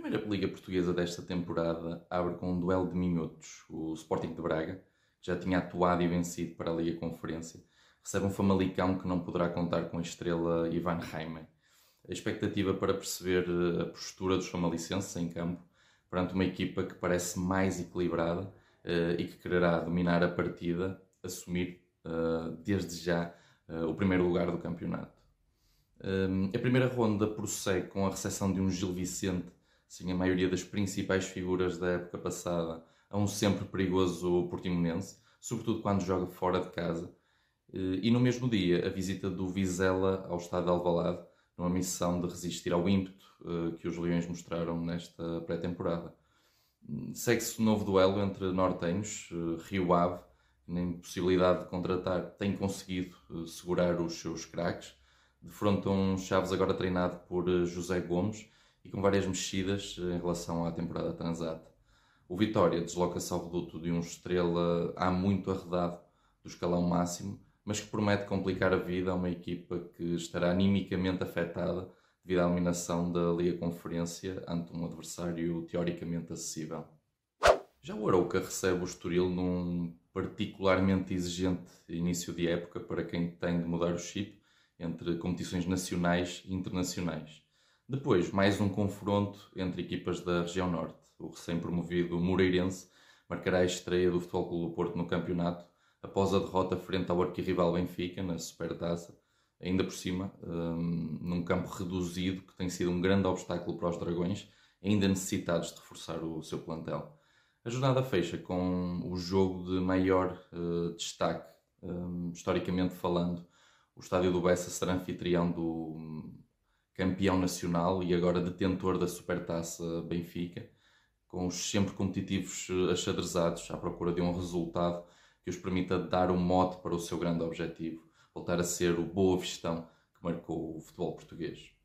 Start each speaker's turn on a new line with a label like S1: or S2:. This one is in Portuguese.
S1: primeira Liga Portuguesa desta temporada abre com um duelo de minhotos. O Sporting de Braga, que já tinha atuado e vencido para a Liga Conferência, recebe um Famalicão que não poderá contar com a estrela Ivan Reimann. A expectativa para perceber eh, a postura dos famalicenses em campo perante uma equipa que parece mais equilibrada eh, e que quererá dominar a partida, assumir eh, desde já o primeiro lugar do campeonato. Ehm, a primeira ronda prossegue com a recepção de um Gil Vicente sim, a maioria das principais figuras da época passada a um sempre perigoso portimonense, sobretudo quando joga fora de casa. Eh, e no mesmo dia, a visita do Vizela ao estado de Alvalade, numa missão de resistir ao ímpeto eh, que os Leões mostraram nesta pré-temporada. Hum, segue-se um novo duelo entre nortenhos, eh, Rio Ave, na impossibilidade de contratar, tem conseguido segurar os seus craques. um Chaves agora treinado por José Gomes e com várias mexidas eh, em relação à temporada transata. O Vitória desloca-se ao reduto de um estrela há muito arredado do escalão máximo, mas que promete complicar a vida a uma equipa que estará animicamente afetada devido à eliminação da Liga Conferência ante um adversário teoricamente acessível. Já o Arauca recebe o Estoril num particularmente exigente início de época para quem tem de mudar o chip entre competições nacionais e internacionais. Depois, mais um confronto entre equipas da região norte. O recém-promovido Moreirense marcará a estreia do Futebol Clube do Porto no campeonato após a derrota frente ao arquirrival Benfica na Supertaça, ainda por cima, um, num campo reduzido que tem sido um grande obstáculo para os Dragões, ainda necessitados de reforçar o seu plantel. A jornada fecha com o jogo de maior uh, destaque, um, historicamente falando. O estádio do Bessa será anfitrião do hum, campeão nacional e agora detentor da Supertaça Benfica, com os sempre competitivos eh, achadrezados à procura de um resultado que os permita dar um mote para o seu grande objetivo, voltar a ser o boa vistão que marcou o futebol português.